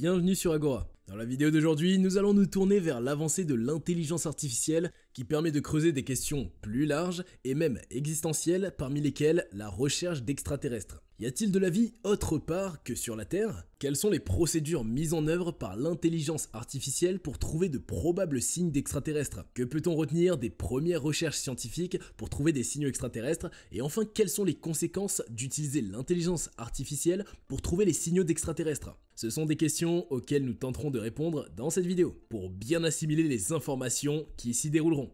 Bienvenue sur Agora. Dans la vidéo d'aujourd'hui, nous allons nous tourner vers l'avancée de l'intelligence artificielle qui permet de creuser des questions plus larges et même existentielles parmi lesquelles la recherche d'extraterrestres. Y a-t-il de la vie autre part que sur la Terre Quelles sont les procédures mises en œuvre par l'intelligence artificielle pour trouver de probables signes d'extraterrestres Que peut-on retenir des premières recherches scientifiques pour trouver des signaux extraterrestres Et enfin, quelles sont les conséquences d'utiliser l'intelligence artificielle pour trouver les signaux d'extraterrestres ce sont des questions auxquelles nous tenterons de répondre dans cette vidéo, pour bien assimiler les informations qui s'y dérouleront.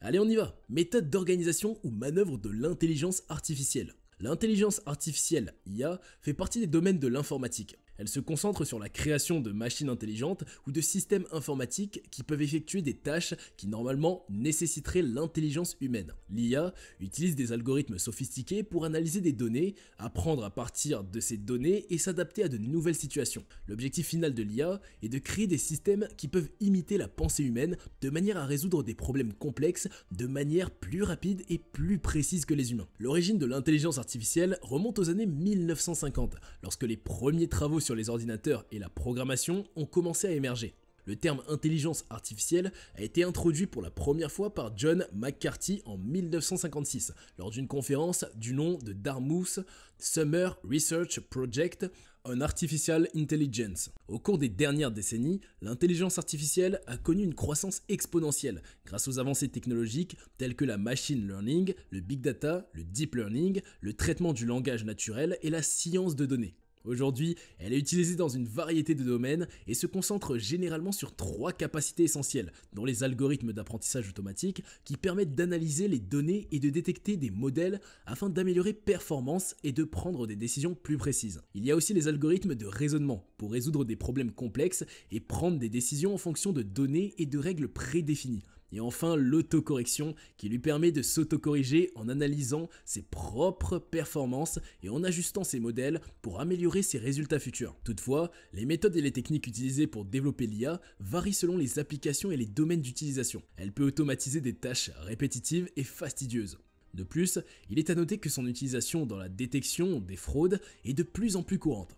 Allez, on y va Méthode d'organisation ou manœuvre de l'intelligence artificielle. L'intelligence artificielle IA fait partie des domaines de l'informatique. Elle se concentre sur la création de machines intelligentes ou de systèmes informatiques qui peuvent effectuer des tâches qui normalement nécessiteraient l'intelligence humaine. L'IA utilise des algorithmes sophistiqués pour analyser des données, apprendre à partir de ces données et s'adapter à de nouvelles situations. L'objectif final de l'IA est de créer des systèmes qui peuvent imiter la pensée humaine de manière à résoudre des problèmes complexes de manière plus rapide et plus précise que les humains. L'origine de l'intelligence artificielle remonte aux années 1950, lorsque les premiers travaux sur les ordinateurs et la programmation ont commencé à émerger. Le terme intelligence artificielle a été introduit pour la première fois par John McCarthy en 1956 lors d'une conférence du nom de Dartmouth Summer Research Project on Artificial Intelligence. Au cours des dernières décennies, l'intelligence artificielle a connu une croissance exponentielle grâce aux avancées technologiques telles que la machine learning, le big data, le deep learning, le traitement du langage naturel et la science de données. Aujourd'hui, elle est utilisée dans une variété de domaines et se concentre généralement sur trois capacités essentielles, dont les algorithmes d'apprentissage automatique qui permettent d'analyser les données et de détecter des modèles afin d'améliorer performance et de prendre des décisions plus précises. Il y a aussi les algorithmes de raisonnement pour résoudre des problèmes complexes et prendre des décisions en fonction de données et de règles prédéfinies et enfin, l'autocorrection qui lui permet de s'autocorriger en analysant ses propres performances et en ajustant ses modèles pour améliorer ses résultats futurs. Toutefois, les méthodes et les techniques utilisées pour développer l'IA varient selon les applications et les domaines d'utilisation. Elle peut automatiser des tâches répétitives et fastidieuses. De plus, il est à noter que son utilisation dans la détection des fraudes est de plus en plus courante.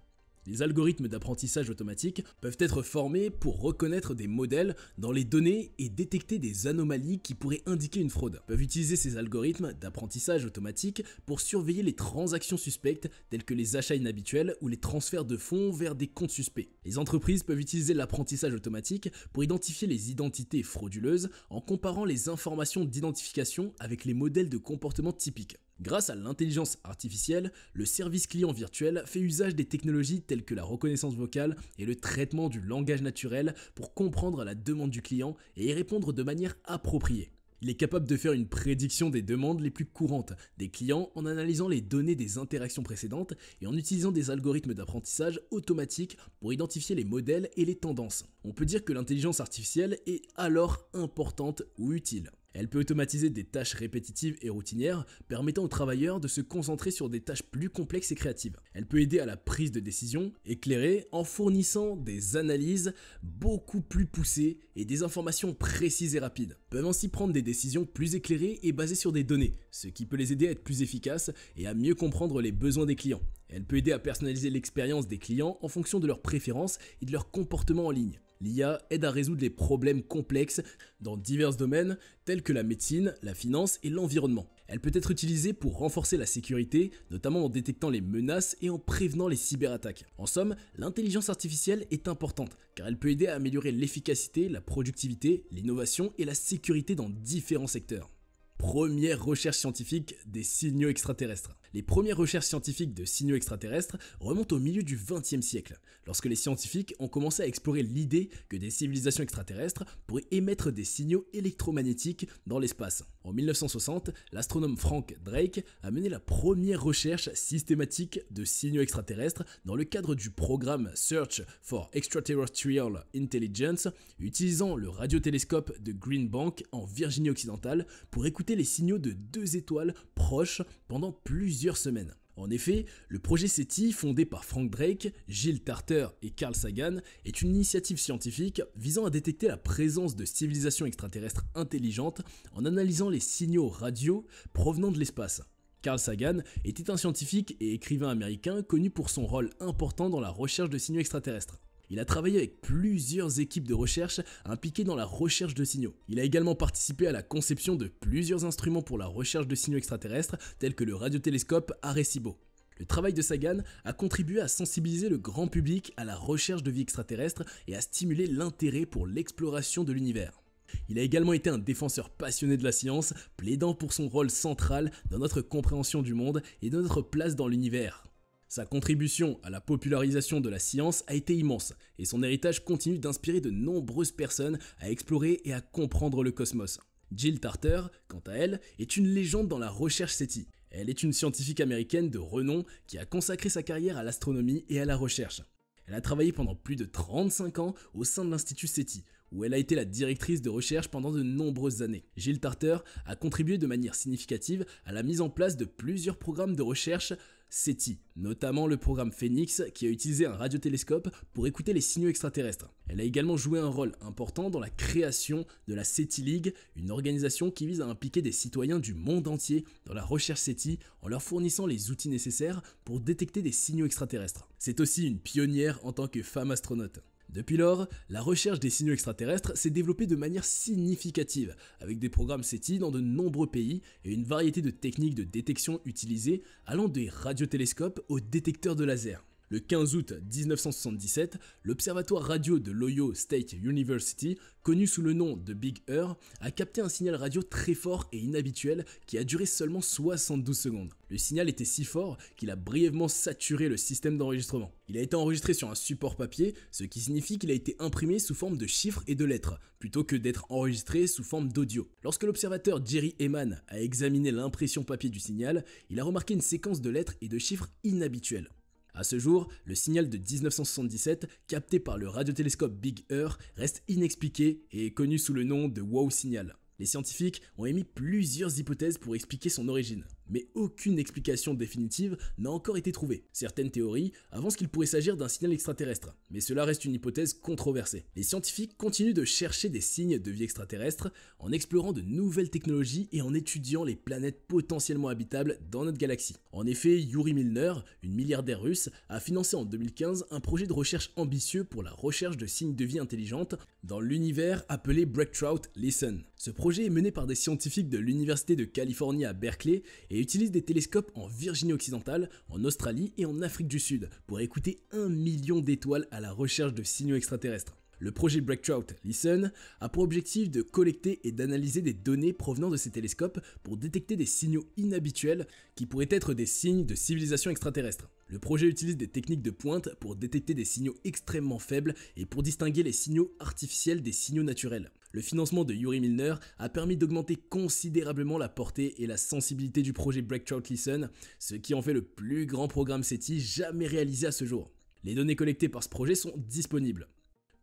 Les algorithmes d'apprentissage automatique peuvent être formés pour reconnaître des modèles dans les données et détecter des anomalies qui pourraient indiquer une fraude. Ils peuvent utiliser ces algorithmes d'apprentissage automatique pour surveiller les transactions suspectes telles que les achats inhabituels ou les transferts de fonds vers des comptes suspects. Les entreprises peuvent utiliser l'apprentissage automatique pour identifier les identités frauduleuses en comparant les informations d'identification avec les modèles de comportement typiques. Grâce à l'intelligence artificielle, le service client virtuel fait usage des technologies telles que la reconnaissance vocale et le traitement du langage naturel pour comprendre la demande du client et y répondre de manière appropriée. Il est capable de faire une prédiction des demandes les plus courantes des clients en analysant les données des interactions précédentes et en utilisant des algorithmes d'apprentissage automatiques pour identifier les modèles et les tendances. On peut dire que l'intelligence artificielle est alors importante ou utile. Elle peut automatiser des tâches répétitives et routinières, permettant aux travailleurs de se concentrer sur des tâches plus complexes et créatives. Elle peut aider à la prise de décision éclairée en fournissant des analyses beaucoup plus poussées et des informations précises et rapides. Peuvent ainsi prendre des décisions plus éclairées et basées sur des données, ce qui peut les aider à être plus efficaces et à mieux comprendre les besoins des clients. Elle peut aider à personnaliser l'expérience des clients en fonction de leurs préférences et de leur comportement en ligne l'IA aide à résoudre les problèmes complexes dans divers domaines tels que la médecine, la finance et l'environnement. Elle peut être utilisée pour renforcer la sécurité, notamment en détectant les menaces et en prévenant les cyberattaques. En somme, l'intelligence artificielle est importante car elle peut aider à améliorer l'efficacité, la productivité, l'innovation et la sécurité dans différents secteurs. Première recherche scientifique des signaux extraterrestres les premières recherches scientifiques de signaux extraterrestres remontent au milieu du XXe siècle, lorsque les scientifiques ont commencé à explorer l'idée que des civilisations extraterrestres pourraient émettre des signaux électromagnétiques dans l'espace. En 1960, l'astronome Frank Drake a mené la première recherche systématique de signaux extraterrestres dans le cadre du programme Search for Extraterrestrial Intelligence, utilisant le radiotélescope de Green Bank en Virginie occidentale pour écouter les signaux de deux étoiles proches pendant plusieurs semaines. En effet, le projet SETI, fondé par Frank Drake, Gilles Tarter et Carl Sagan, est une initiative scientifique visant à détecter la présence de civilisations extraterrestres intelligentes en analysant les signaux radio provenant de l'espace. Carl Sagan était un scientifique et écrivain américain connu pour son rôle important dans la recherche de signaux extraterrestres. Il a travaillé avec plusieurs équipes de recherche impliquées dans la recherche de signaux. Il a également participé à la conception de plusieurs instruments pour la recherche de signaux extraterrestres tels que le radiotélescope Arecibo. Le travail de Sagan a contribué à sensibiliser le grand public à la recherche de vie extraterrestre et à stimuler l'intérêt pour l'exploration de l'univers. Il a également été un défenseur passionné de la science, plaidant pour son rôle central dans notre compréhension du monde et de notre place dans l'univers. Sa contribution à la popularisation de la science a été immense et son héritage continue d'inspirer de nombreuses personnes à explorer et à comprendre le cosmos. Jill Tarter, quant à elle, est une légende dans la recherche SETI. Elle est une scientifique américaine de renom qui a consacré sa carrière à l'astronomie et à la recherche. Elle a travaillé pendant plus de 35 ans au sein de l'Institut SETI, où elle a été la directrice de recherche pendant de nombreuses années. Jill Tarter a contribué de manière significative à la mise en place de plusieurs programmes de recherche SETI, notamment le programme Phoenix qui a utilisé un radiotélescope pour écouter les signaux extraterrestres. Elle a également joué un rôle important dans la création de la SETI League, une organisation qui vise à impliquer des citoyens du monde entier dans la recherche SETI en leur fournissant les outils nécessaires pour détecter des signaux extraterrestres. C'est aussi une pionnière en tant que femme astronaute. Depuis lors, la recherche des signaux extraterrestres s'est développée de manière significative, avec des programmes SETI dans de nombreux pays et une variété de techniques de détection utilisées allant des radiotélescopes aux détecteurs de laser. Le 15 août 1977, l'observatoire radio de l'Ohio State University, connu sous le nom de Big Ear, a capté un signal radio très fort et inhabituel qui a duré seulement 72 secondes. Le signal était si fort qu'il a brièvement saturé le système d'enregistrement. Il a été enregistré sur un support papier, ce qui signifie qu'il a été imprimé sous forme de chiffres et de lettres, plutôt que d'être enregistré sous forme d'audio. Lorsque l'observateur Jerry Eman a examiné l'impression papier du signal, il a remarqué une séquence de lettres et de chiffres inhabituels. À ce jour, le signal de 1977 capté par le radiotélescope Big Ear reste inexpliqué et est connu sous le nom de WOW signal. Les scientifiques ont émis plusieurs hypothèses pour expliquer son origine mais aucune explication définitive n'a encore été trouvée. Certaines théories avancent qu'il pourrait s'agir d'un signal extraterrestre, mais cela reste une hypothèse controversée. Les scientifiques continuent de chercher des signes de vie extraterrestre en explorant de nouvelles technologies et en étudiant les planètes potentiellement habitables dans notre galaxie. En effet, Yuri Milner, une milliardaire russe, a financé en 2015 un projet de recherche ambitieux pour la recherche de signes de vie intelligente dans l'univers appelé Breaktrout Listen. Ce projet est mené par des scientifiques de l'université de Californie à Berkeley et et utilise des télescopes en Virginie occidentale, en Australie et en Afrique du Sud pour écouter un million d'étoiles à la recherche de signaux extraterrestres. Le projet Breakthrough Listen a pour objectif de collecter et d'analyser des données provenant de ces télescopes pour détecter des signaux inhabituels qui pourraient être des signes de civilisation extraterrestre. Le projet utilise des techniques de pointe pour détecter des signaux extrêmement faibles et pour distinguer les signaux artificiels des signaux naturels. Le financement de Yuri Milner a permis d'augmenter considérablement la portée et la sensibilité du projet Breakthrough Listen, ce qui en fait le plus grand programme SETI jamais réalisé à ce jour. Les données collectées par ce projet sont disponibles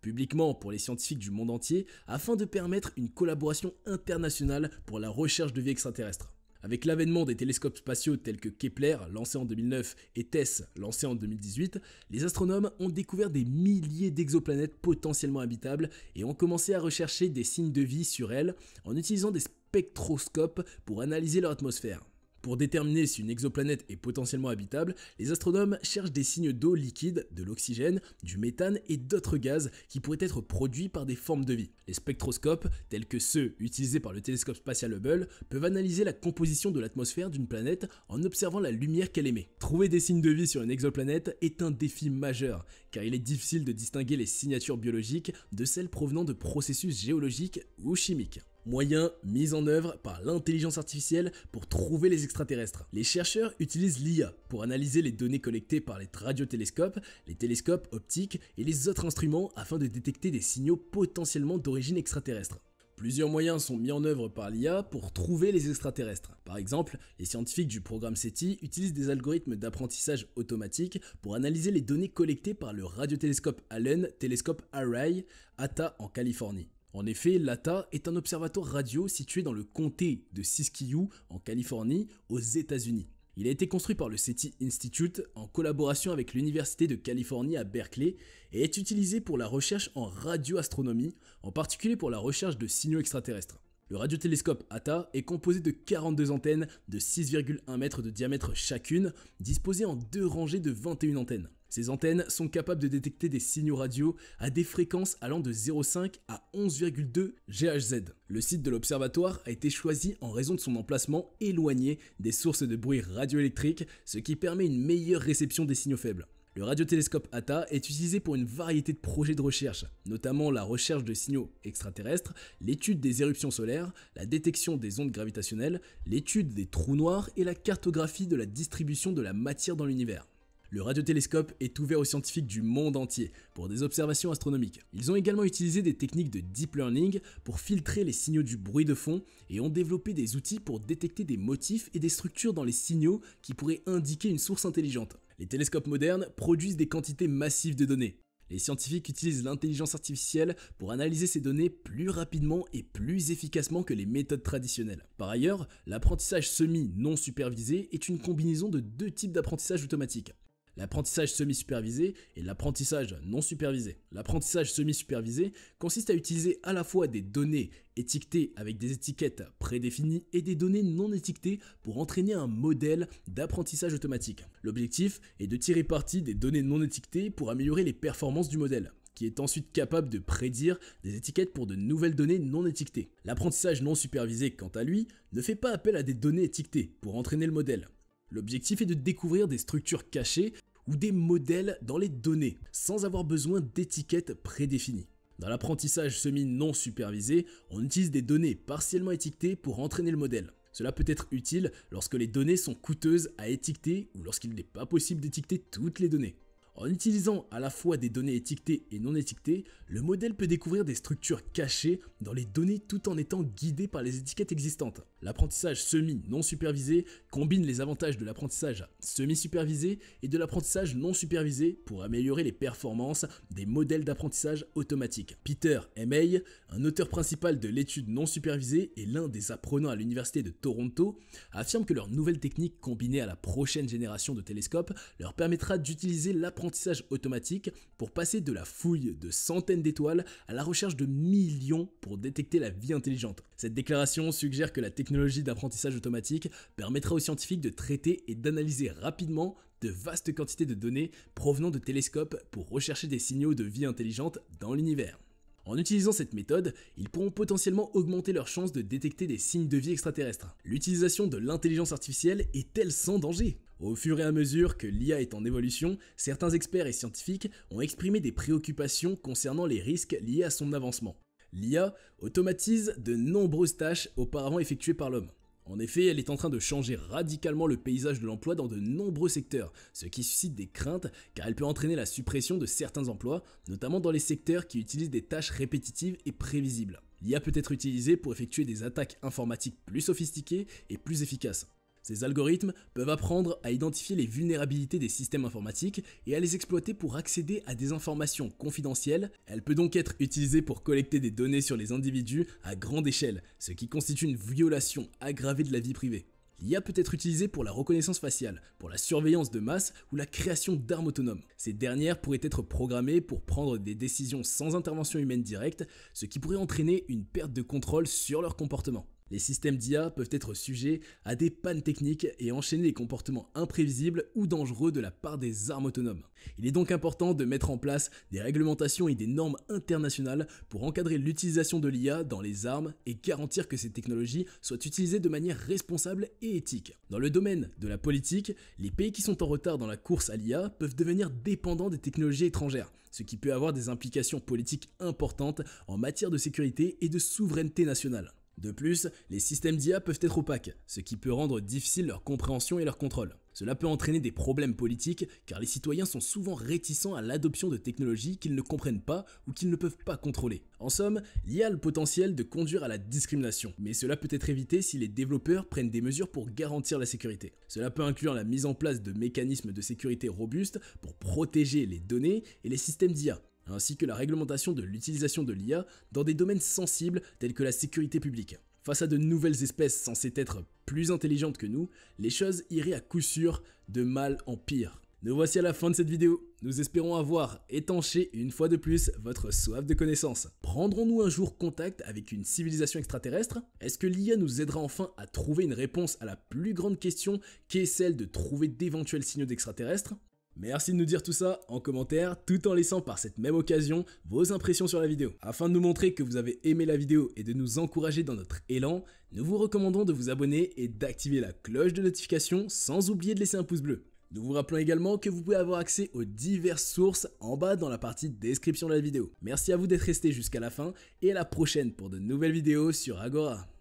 publiquement pour les scientifiques du monde entier afin de permettre une collaboration internationale pour la recherche de vie extraterrestre. Avec l'avènement des télescopes spatiaux tels que Kepler, lancé en 2009, et TESS, lancé en 2018, les astronomes ont découvert des milliers d'exoplanètes potentiellement habitables et ont commencé à rechercher des signes de vie sur elles en utilisant des spectroscopes pour analyser leur atmosphère. Pour déterminer si une exoplanète est potentiellement habitable, les astronomes cherchent des signes d'eau liquide, de l'oxygène, du méthane et d'autres gaz qui pourraient être produits par des formes de vie. Les spectroscopes, tels que ceux utilisés par le télescope spatial Hubble, peuvent analyser la composition de l'atmosphère d'une planète en observant la lumière qu'elle émet. Trouver des signes de vie sur une exoplanète est un défi majeur, car il est difficile de distinguer les signatures biologiques de celles provenant de processus géologiques ou chimiques. Moyens mis en œuvre par l'intelligence artificielle pour trouver les extraterrestres. Les chercheurs utilisent l'IA pour analyser les données collectées par les radiotélescopes, les télescopes optiques et les autres instruments afin de détecter des signaux potentiellement d'origine extraterrestre. Plusieurs moyens sont mis en œuvre par l'IA pour trouver les extraterrestres. Par exemple, les scientifiques du programme SETI utilisent des algorithmes d'apprentissage automatique pour analyser les données collectées par le radiotélescope Allen, Telescope Array, ATA en Californie. En effet, l'ATA est un observatoire radio situé dans le comté de Siskiyou, en Californie, aux États-Unis. Il a été construit par le SETI Institute en collaboration avec l'Université de Californie à Berkeley et est utilisé pour la recherche en radioastronomie, en particulier pour la recherche de signaux extraterrestres. Le radiotélescope ATA est composé de 42 antennes de 6,1 mètres de diamètre chacune, disposées en deux rangées de 21 antennes. Ces antennes sont capables de détecter des signaux radio à des fréquences allant de 0,5 à 11,2 GHz. Le site de l'observatoire a été choisi en raison de son emplacement éloigné des sources de bruit radioélectrique, ce qui permet une meilleure réception des signaux faibles. Le radiotélescope ATA est utilisé pour une variété de projets de recherche, notamment la recherche de signaux extraterrestres, l'étude des éruptions solaires, la détection des ondes gravitationnelles, l'étude des trous noirs et la cartographie de la distribution de la matière dans l'univers le radiotélescope est ouvert aux scientifiques du monde entier pour des observations astronomiques. Ils ont également utilisé des techniques de deep learning pour filtrer les signaux du bruit de fond et ont développé des outils pour détecter des motifs et des structures dans les signaux qui pourraient indiquer une source intelligente. Les télescopes modernes produisent des quantités massives de données. Les scientifiques utilisent l'intelligence artificielle pour analyser ces données plus rapidement et plus efficacement que les méthodes traditionnelles. Par ailleurs, l'apprentissage semi non supervisé est une combinaison de deux types d'apprentissage automatique l'apprentissage semi-supervisé et l'apprentissage non supervisé. L'apprentissage semi-supervisé consiste à utiliser à la fois des données étiquetées avec des étiquettes prédéfinies et des données non étiquetées pour entraîner un modèle d'apprentissage automatique. L'objectif est de tirer parti des données non étiquetées pour améliorer les performances du modèle qui est ensuite capable de prédire des étiquettes pour de nouvelles données non étiquetées. L'apprentissage non supervisé, quant à lui, ne fait pas appel à des données étiquetées pour entraîner le modèle. L'objectif est de découvrir des structures cachées ou des modèles dans les données, sans avoir besoin d'étiquettes prédéfinies. Dans l'apprentissage semi non supervisé, on utilise des données partiellement étiquetées pour entraîner le modèle. Cela peut être utile lorsque les données sont coûteuses à étiqueter ou lorsqu'il n'est pas possible d'étiqueter toutes les données. En utilisant à la fois des données étiquetées et non étiquetées, le modèle peut découvrir des structures cachées dans les données tout en étant guidé par les étiquettes existantes. L'apprentissage semi-non supervisé combine les avantages de l'apprentissage semi-supervisé et de l'apprentissage non supervisé pour améliorer les performances des modèles d'apprentissage automatique. Peter May, un auteur principal de l'étude non supervisée et l'un des apprenants à l'université de Toronto, affirme que leur nouvelle technique combinée à la prochaine génération de télescopes leur permettra d'utiliser l'apprentissage automatique pour passer de la fouille de centaines d'étoiles à la recherche de millions pour détecter la vie intelligente. Cette déclaration suggère que la technologie d'apprentissage automatique permettra aux scientifiques de traiter et d'analyser rapidement de vastes quantités de données provenant de télescopes pour rechercher des signaux de vie intelligente dans l'univers. En utilisant cette méthode, ils pourront potentiellement augmenter leurs chances de détecter des signes de vie extraterrestre. L'utilisation de l'intelligence artificielle est-elle sans danger au fur et à mesure que l'IA est en évolution, certains experts et scientifiques ont exprimé des préoccupations concernant les risques liés à son avancement. L'IA automatise de nombreuses tâches auparavant effectuées par l'homme. En effet, elle est en train de changer radicalement le paysage de l'emploi dans de nombreux secteurs, ce qui suscite des craintes car elle peut entraîner la suppression de certains emplois, notamment dans les secteurs qui utilisent des tâches répétitives et prévisibles. L'IA peut être utilisée pour effectuer des attaques informatiques plus sophistiquées et plus efficaces. Ces algorithmes peuvent apprendre à identifier les vulnérabilités des systèmes informatiques et à les exploiter pour accéder à des informations confidentielles. Elle peut donc être utilisée pour collecter des données sur les individus à grande échelle, ce qui constitue une violation aggravée de la vie privée. L'IA peut être utilisée pour la reconnaissance faciale, pour la surveillance de masse ou la création d'armes autonomes. Ces dernières pourraient être programmées pour prendre des décisions sans intervention humaine directe, ce qui pourrait entraîner une perte de contrôle sur leur comportement. Les systèmes d'IA peuvent être sujets à des pannes techniques et enchaîner des comportements imprévisibles ou dangereux de la part des armes autonomes. Il est donc important de mettre en place des réglementations et des normes internationales pour encadrer l'utilisation de l'IA dans les armes et garantir que ces technologies soient utilisées de manière responsable et éthique. Dans le domaine de la politique, les pays qui sont en retard dans la course à l'IA peuvent devenir dépendants des technologies étrangères, ce qui peut avoir des implications politiques importantes en matière de sécurité et de souveraineté nationale. De plus, les systèmes d'IA peuvent être opaques, ce qui peut rendre difficile leur compréhension et leur contrôle. Cela peut entraîner des problèmes politiques car les citoyens sont souvent réticents à l'adoption de technologies qu'ils ne comprennent pas ou qu'ils ne peuvent pas contrôler. En somme, l'IA a le potentiel de conduire à la discrimination, mais cela peut être évité si les développeurs prennent des mesures pour garantir la sécurité. Cela peut inclure la mise en place de mécanismes de sécurité robustes pour protéger les données et les systèmes d'IA, ainsi que la réglementation de l'utilisation de l'IA dans des domaines sensibles tels que la sécurité publique. Face à de nouvelles espèces censées être plus intelligentes que nous, les choses iraient à coup sûr de mal en pire. Nous voici à la fin de cette vidéo. Nous espérons avoir étanché une fois de plus votre soif de connaissances. Prendrons-nous un jour contact avec une civilisation extraterrestre Est-ce que l'IA nous aidera enfin à trouver une réponse à la plus grande question qui est celle de trouver d'éventuels signaux d'extraterrestres Merci de nous dire tout ça en commentaire, tout en laissant par cette même occasion vos impressions sur la vidéo. Afin de nous montrer que vous avez aimé la vidéo et de nous encourager dans notre élan, nous vous recommandons de vous abonner et d'activer la cloche de notification sans oublier de laisser un pouce bleu. Nous vous rappelons également que vous pouvez avoir accès aux diverses sources en bas dans la partie description de la vidéo. Merci à vous d'être resté jusqu'à la fin et à la prochaine pour de nouvelles vidéos sur Agora.